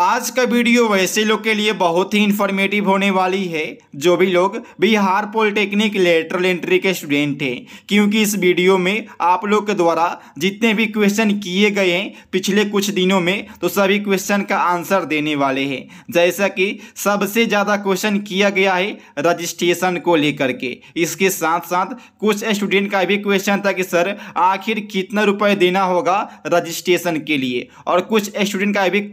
आज का वीडियो वैसे लोग के लिए बहुत ही इन्फॉर्मेटिव होने वाली है जो भी लोग बिहार पॉलिटेक्निक लेटरल एंट्री के स्टूडेंट हैं क्योंकि इस वीडियो में आप लोग के द्वारा जितने भी क्वेश्चन किए गए हैं पिछले कुछ दिनों में तो सभी क्वेश्चन का आंसर देने वाले हैं जैसा कि सबसे ज़्यादा क्वेश्चन किया गया है रजिस्ट्रेशन को लेकर के इसके साथ साथ कुछ स्टूडेंट का भी क्वेश्चन था कि सर आखिर कितना रुपये देना होगा रजिस्ट्रेशन के लिए और कुछ स्टूडेंट का भी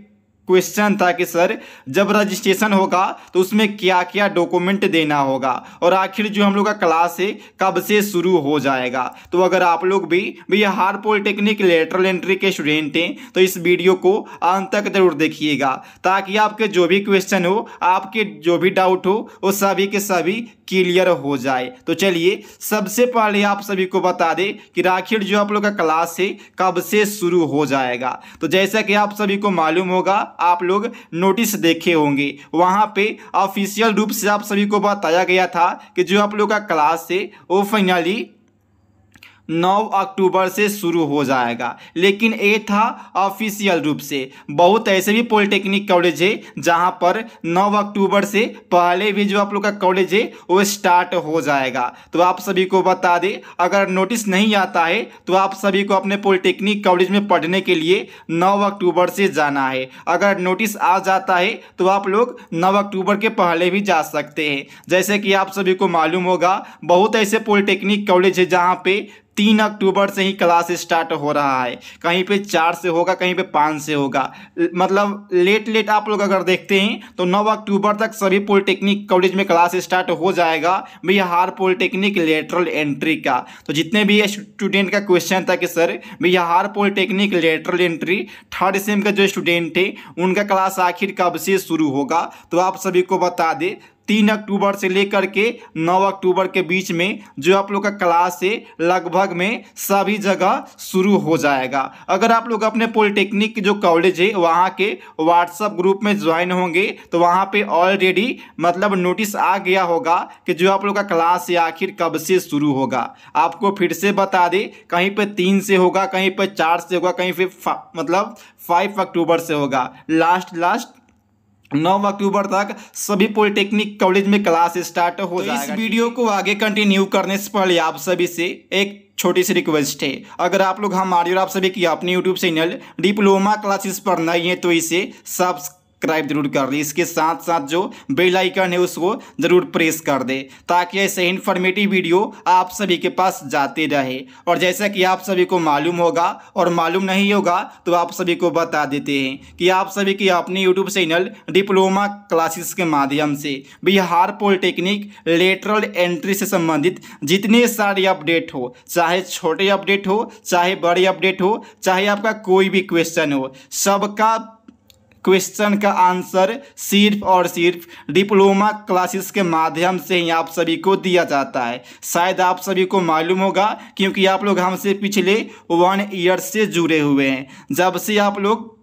क्वेश्चन था कि सर जब रजिस्ट्रेशन होगा तो उसमें क्या क्या डॉक्यूमेंट देना होगा और आखिर जो हम लोग का क्लास है कब से शुरू हो जाएगा तो अगर आप लोग भी हार पॉलिटेक्निक लेटरल एंट्री के स्टूडेंट हैं तो इस वीडियो को अंत तक जरूर देखिएगा ताकि आपके जो भी क्वेश्चन हो आपके जो भी डाउट हो वो सभी के सभी क्लियर हो जाए तो चलिए सबसे पहले आप सभी को बता दें कि आखिर जो आप लोग का क्लास है कब से शुरू हो जाएगा तो जैसा कि आप सभी को मालूम होगा आप लोग नोटिस देखे होंगे वहाँ पे ऑफिशियल रूप से आप सभी को बताया गया था कि जो आप लोग का क्लास है वो फाइनली 9 अक्टूबर से शुरू हो जाएगा लेकिन ये था ऑफिशियल रूप से बहुत ऐसे भी पॉलिटेक्निक कॉलेज है जहाँ पर 9 अक्टूबर से पहले भी जो आप लोग का कॉलेज है वो स्टार्ट हो जाएगा तो आप सभी को बता दें अगर नोटिस नहीं आता है तो आप सभी को अपने पॉलिटेक्निक कॉलेज में पढ़ने के लिए 9 अक्टूबर से जाना है अगर नोटिस आ जाता है तो आप लोग नौ अक्टूबर के पहले भी जा सकते हैं जैसे कि आप सभी को मालूम होगा बहुत ऐसे पॉलिटेक्निक कॉलेज है जहाँ पे तीन अक्टूबर से ही क्लास स्टार्ट हो रहा है कहीं पे चार से होगा कहीं पे पाँच से होगा मतलब लेट लेट आप लोग अगर देखते हैं तो नौ अक्टूबर तक सभी पॉलिटेक्निक कॉलेज में क्लास स्टार्ट हो जाएगा बिहार पॉलिटेक्निक लेटरल एंट्री का तो जितने भी स्टूडेंट का क्वेश्चन था कि sir Bihar polytechnic lateral entry third sem का जो स्टूडेंट थे उनका क्लास आखिर कब से शुरू होगा तो आप सभी को बता दें तीन अक्टूबर से लेकर के नौ अक्टूबर के बीच में जो आप लोग का क्लास है लगभग में सभी जगह शुरू हो जाएगा अगर आप लोग अपने पॉलिटेक्निक जो कॉलेज है वहाँ के व्हाट्सअप ग्रुप में ज्वाइन होंगे तो वहाँ पे ऑलरेडी मतलब नोटिस आ गया होगा कि जो आप लोग का क्लास है आखिर कब से शुरू होगा आपको फिर से बता दें कहीं पर तीन से होगा कहीं पर चार से होगा कहीं पर मतलब फाइव अक्टूबर से होगा लास्ट लास्ट नौ अक्टूबर तक सभी पॉलिटेक्निक कॉलेज में क्लास स्टार्ट हो तो जाएगा इस वीडियो को आगे कंटिन्यू करने से पहले आप सभी से एक छोटी सी रिक्वेस्ट है अगर आप लोग हमारी और आप सभी की अपने यूट्यूब चैनल डिप्लोमा क्लासेस पर नहीं है तो इसे सब्सक्राइब सब्सक्राइब जरूर कर लें इसके साथ साथ जो बेल आइकन है उसको ज़रूर प्रेस कर दे ताकि ऐसे इन्फॉर्मेटिव वीडियो आप सभी के पास जाते रहे और जैसा कि आप सभी को मालूम होगा और मालूम नहीं होगा तो आप सभी को बता देते हैं कि आप सभी के अपने यूट्यूब चैनल डिप्लोमा क्लासेस के माध्यम से बिहार पॉलिटेक्निक लेटरल एंट्री से संबंधित जितने सारे अपडेट हो चाहे छोटे अपडेट हो चाहे बड़े अपडेट हो चाहे आपका कोई भी क्वेश्चन हो सबका क्वेश्चन का आंसर सिर्फ और सिर्फ डिप्लोमा क्लासेस के माध्यम से ही आप सभी को दिया जाता है शायद आप सभी को मालूम होगा क्योंकि आप लोग हमसे पिछले वन ईयर से जुड़े हुए हैं जब से आप लोग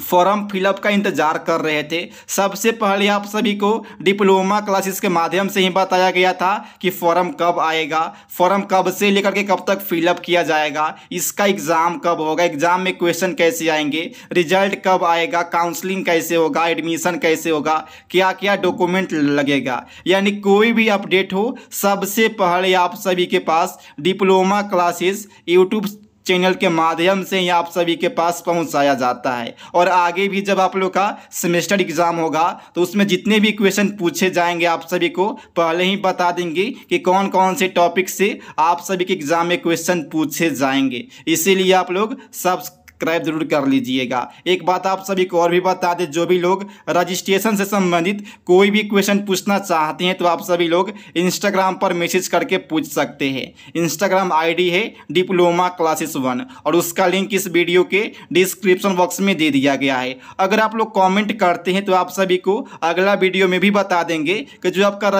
फॉर्म फिलअप का इंतजार कर रहे थे सबसे पहले आप सभी को डिप्लोमा क्लासेस के माध्यम से ही बताया गया था कि फॉर्म कब आएगा फॉर्म कब से लेकर के कब तक फिलअप किया जाएगा इसका एग्ज़ाम कब होगा एग्ज़ाम में क्वेश्चन कैसे आएंगे रिजल्ट कब आएगा काउंसलिंग कैसे होगा एडमिशन कैसे होगा क्या क्या डॉक्यूमेंट लगेगा यानी कोई भी अपडेट हो सबसे पहले आप सभी के पास डिप्लोमा क्लासेस यूट्यूब चैनल के माध्यम से ही आप सभी के पास पहुंचाया जाता है और आगे भी जब आप लोग का सेमेस्टर एग्ज़ाम होगा तो उसमें जितने भी क्वेश्चन पूछे जाएंगे आप सभी को पहले ही बता देंगे कि कौन कौन से टॉपिक से आप सभी के एग्ज़ाम में क्वेश्चन पूछे जाएंगे इसीलिए आप लोग सब सब्सक्राइब जरूर कर लीजिएगा एक बात आप सभी को और भी बता दें जो भी लोग रजिस्ट्रेशन से संबंधित कोई भी क्वेश्चन पूछना चाहते हैं तो आप सभी लोग इंस्टाग्राम पर मैसेज करके पूछ सकते हैं इंस्टाग्राम आईडी है डिप्लोमा क्लासेस वन और उसका लिंक इस वीडियो के डिस्क्रिप्शन बॉक्स में दे दिया गया है अगर आप लोग कॉमेंट करते हैं तो आप सभी को अगला वीडियो में भी बता देंगे कि जो आपका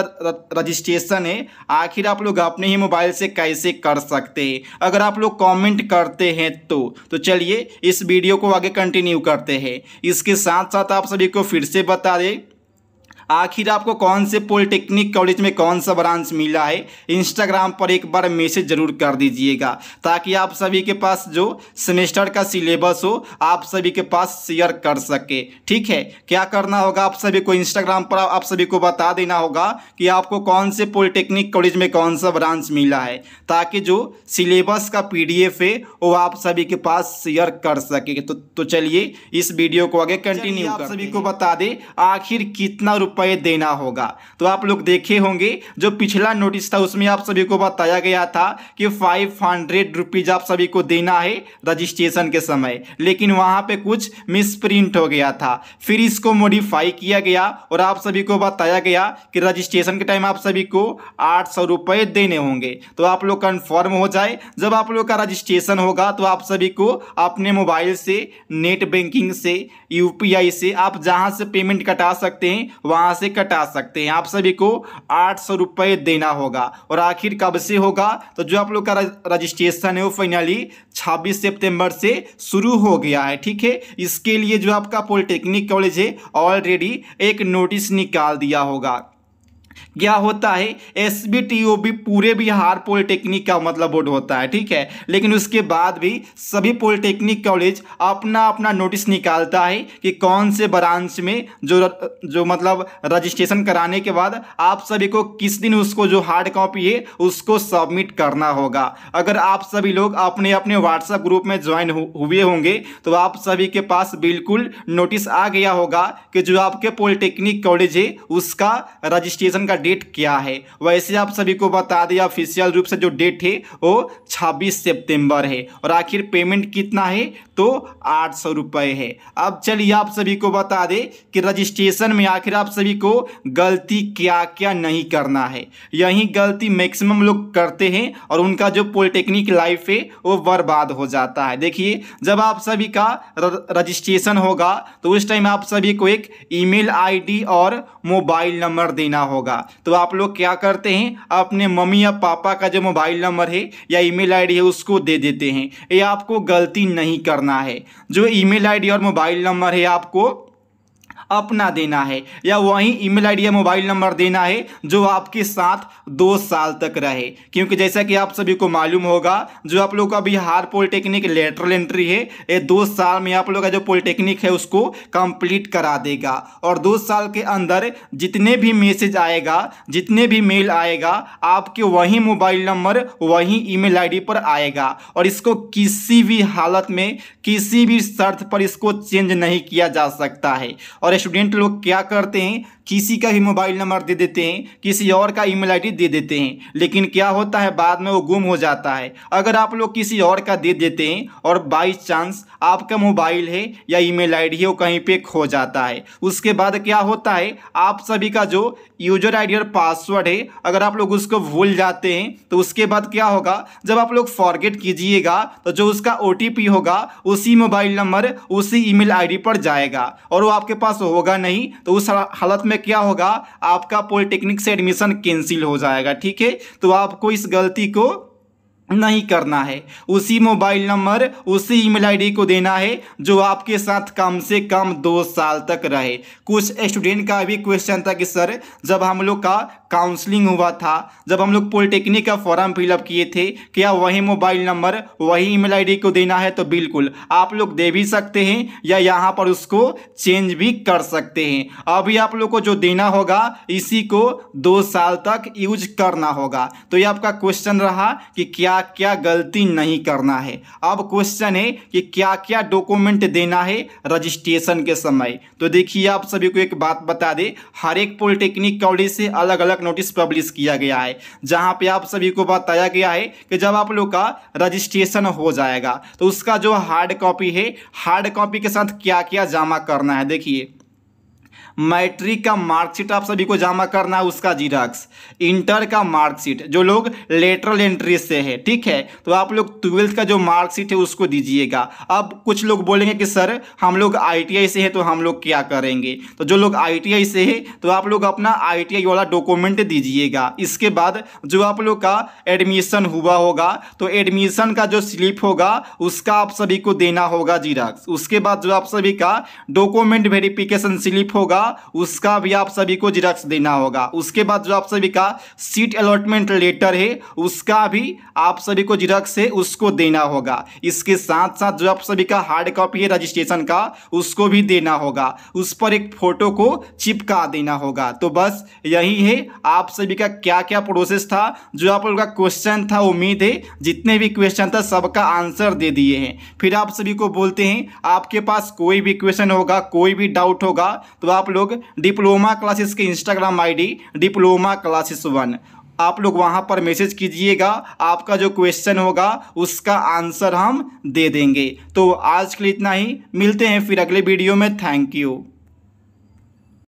रजिस्ट्रेशन है आखिर आप लोग अपने ही मोबाइल से कैसे कर सकते हैं अगर आप लोग कॉमेंट करते हैं तो तो चलिए इस वीडियो को आगे कंटिन्यू करते हैं इसके साथ साथ आप सभी को फिर से बता दें आखिर आपको कौन से पॉलिटेक्निक कॉलेज में कौन सा ब्रांच मिला है इंस्टाग्राम पर एक बार मैसेज जरूर कर दीजिएगा ताकि आप सभी के पास जो सेमेस्टर का सिलेबस हो आप सभी के पास शेयर कर सके ठीक है क्या करना होगा आप सभी को इंस्टाग्राम पर आप सभी को बता देना होगा कि आपको कौन से पॉलिटेक्निक कॉलेज में कौन सा ब्रांच मिला है ताकि जो सिलेबस का पी है वो आप सभी के पास शेयर कर सके तो, तो चलिए इस वीडियो को आगे कंटिन्यू आप सभी को बता दें आखिर कितना रुपये रुपये देना होगा तो आप लोग देखे होंगे जो पिछला नोटिस था उसमें आप सभी को बताया गया था कि फाइव हंड्रेड रुपीज़ आप सभी को देना है रजिस्ट्रेशन के समय लेकिन वहाँ पे कुछ मिसप्रिंट हो गया था फिर इसको मॉडिफाई किया गया और आप सभी को बताया गया कि रजिस्ट्रेशन के टाइम आप सभी को आठ सौ देने होंगे तो आप लोग कन्फर्म हो जाए जब आप लोग का रजिस्ट्रेशन होगा तो आप सभी को अपने मोबाइल से नेट बैंकिंग से यूपीआई से आप जहां से पेमेंट कटा सकते हैं वहां यहाँ से कटा सकते हैं आप सभी को आठ सौ रुपये देना होगा और आखिर कब से होगा तो जो आप लोग का रजिस्ट्रेशन है वो फाइनली छब्बीस सितंबर से शुरू हो गया है ठीक है इसके लिए जो आपका पॉलिटेक्निक कॉलेज है ऑलरेडी एक नोटिस निकाल दिया होगा क्या होता है S B T O B पूरे बिहार पॉलिटेक्निक का मतलब बोर्ड होता है ठीक है लेकिन उसके बाद भी सभी पॉलिटेक्निक कॉलेज अपना अपना नोटिस निकालता है कि कौन से ब्रांच में जो जो मतलब रजिस्ट्रेशन कराने के बाद आप सभी को किस दिन उसको जो हार्ड कॉपी है उसको सबमिट करना होगा अगर आप सभी लोग अपने अपने व्हाट्सएप ग्रुप में ज्वाइन हुए होंगे तो आप सभी के पास बिल्कुल नोटिस आ गया होगा कि जो आपके पॉलिटेक्निक कॉलेज है उसका रजिस्ट्रेशन का डेट क्या है वैसे आप सभी को बता दें ऑफिशियल रूप से जो डेट है वो 26 सितंबर है और आखिर पेमेंट कितना है तो आठ सौ रुपये है अब चलिए आप सभी को बता दें कि रजिस्ट्रेशन में आखिर आप सभी को गलती क्या क्या नहीं करना है यही गलती मैक्सिमम लोग करते हैं और उनका जो पॉलिटेक्निक लाइफ है वो बर्बाद हो जाता है देखिए जब आप सभी का रजिस्ट्रेशन होगा तो उस टाइम आप सभी को एक ईमेल आईडी और मोबाइल नंबर देना होगा होगा तो आप लोग क्या करते हैं अपने मम्मी या पापा का जो मोबाइल नंबर है या ईमेल आईडी है उसको दे देते हैं ये आपको गलती नहीं करना है जो ईमेल आईडी और मोबाइल नंबर है आपको अपना देना है या वही ईमेल आईडी या मोबाइल नंबर देना है जो आपके साथ दो साल तक रहे क्योंकि जैसा कि आप सभी को मालूम होगा जो आप लोग का बिहार पॉलिटेक्निक लेटरल एंट्री है ये दो साल में आप लोग का जो पॉलिटेक्निक है उसको कंप्लीट करा देगा और दो साल के अंदर जितने भी मैसेज आएगा जितने भी मेल आएगा आपके वही मोबाइल नंबर वही ई मेल पर आएगा और इसको किसी भी हालत में किसी भी शर्त पर इसको चेंज नहीं किया जा सकता है और स्टूडेंट लोग क्या करते हैं किसी का ही मोबाइल नंबर दे देते हैं किसी और का ईमेल आईडी दे देते हैं लेकिन क्या होता है बाद में वो गुम हो जाता है अगर आप लोग किसी और का दे देते हैं और बाई चांस आपका मोबाइल है या ईमेल आईडी है वो कहीं पे खो जाता है उसके बाद क्या होता है आप सभी का जो यूजर आईडी और पासवर्ड है अगर आप लोग उसको भूल जाते हैं तो उसके बाद क्या होगा जब आप लोग फॉरगेट कीजिएगा तो जो उसका ओ होगा उसी मोबाइल नंबर उसी ईमेल आईडी पर जाएगा और वो आपके पास होगा नहीं तो उस हालत में में क्या होगा आपका पॉलिटेक्निक से एडमिशन कैंसिल हो जाएगा ठीक है तो आपको इस गलती को नहीं करना है उसी मोबाइल नंबर उसी ईमेल आईडी को देना है जो आपके साथ कम से कम दो साल तक रहे कुछ स्टूडेंट का भी क्वेश्चन था कि सर जब हम लोग का काउंसलिंग हुआ था जब हम लोग पॉलिटेक्निक का फॉर्म फिलअप किए थे क्या वही मोबाइल नंबर वही ईमेल आईडी को देना है तो बिल्कुल आप लोग दे भी सकते हैं या यहाँ पर उसको चेंज भी कर सकते हैं अभी आप लोग को जो देना होगा इसी को दो साल तक यूज करना होगा तो ये आपका क्वेश्चन रहा कि क्या क्या क्या गलती नहीं करना है अब क्वेश्चन है कि क्या क्या डॉक्यूमेंट देना है रजिस्ट्रेशन के समय तो देखिए आप सभी को एक बात बता दें हर एक पॉलिटेक्निक कॉलेज से अलग अलग नोटिस पब्लिश किया गया है जहां पे आप सभी को बताया गया है कि जब आप लोग का रजिस्ट्रेशन हो जाएगा तो उसका जो हार्ड कॉपी है हार्ड कॉपी के साथ क्या क्या जमा करना है देखिए मैट्रिक का मार्कशीट आप सभी को जमा करना है उसका जीराक्स इंटर का मार्कशीट जो लोग लेटरल एंट्री से है ठीक है तो आप लोग ट्वेल्थ का जो मार्कशीट है उसको दीजिएगा अब कुछ लोग बोलेंगे कि सर हम लोग आई से है तो हम लोग क्या करेंगे तो जो लोग आई से है तो आप लोग अपना आई वाला डॉक्यूमेंट दीजिएगा इसके बाद जो आप लोग का एडमिशन हुआ होगा तो एडमिशन का जो स्लिप होगा उसका आप सभी को देना होगा जीराक्स उसके बाद जो आप सभी का डॉक्यूमेंट वेरिफिकेशन स्लिप होगा होगा उसका भी आप सभी को जिरक्स देना होगा उसके बाद जो आप सभी का सीट अलॉटमेंट लेटर है उसका भी आप सभी को जिरक्स है उसको देना होगा इसके साथ साथ जो आप सभी का हार्ड कॉपी है रजिस्ट्रेशन का उसको भी देना होगा उस पर एक फोटो को चिपका देना होगा तो बस यही है आप सभी का क्या क्या प्रोसेस था जो आप लोग का क्वेश्चन था उम्मीद है जितने भी क्वेश्चन था सबका आंसर दे दिए हैं फिर आप सभी को बोलते हैं आपके पास कोई भी क्वेश्चन होगा कोई भी डाउट होगा तो आप लोग डिप्लोमा क्लासेस के Instagram ID diploma classes one आप लोग वहां पर मैसेज कीजिएगा आपका जो क्वेश्चन होगा उसका आंसर हम दे देंगे तो आज के लिए इतना ही मिलते हैं फिर अगले वीडियो में थैंक यू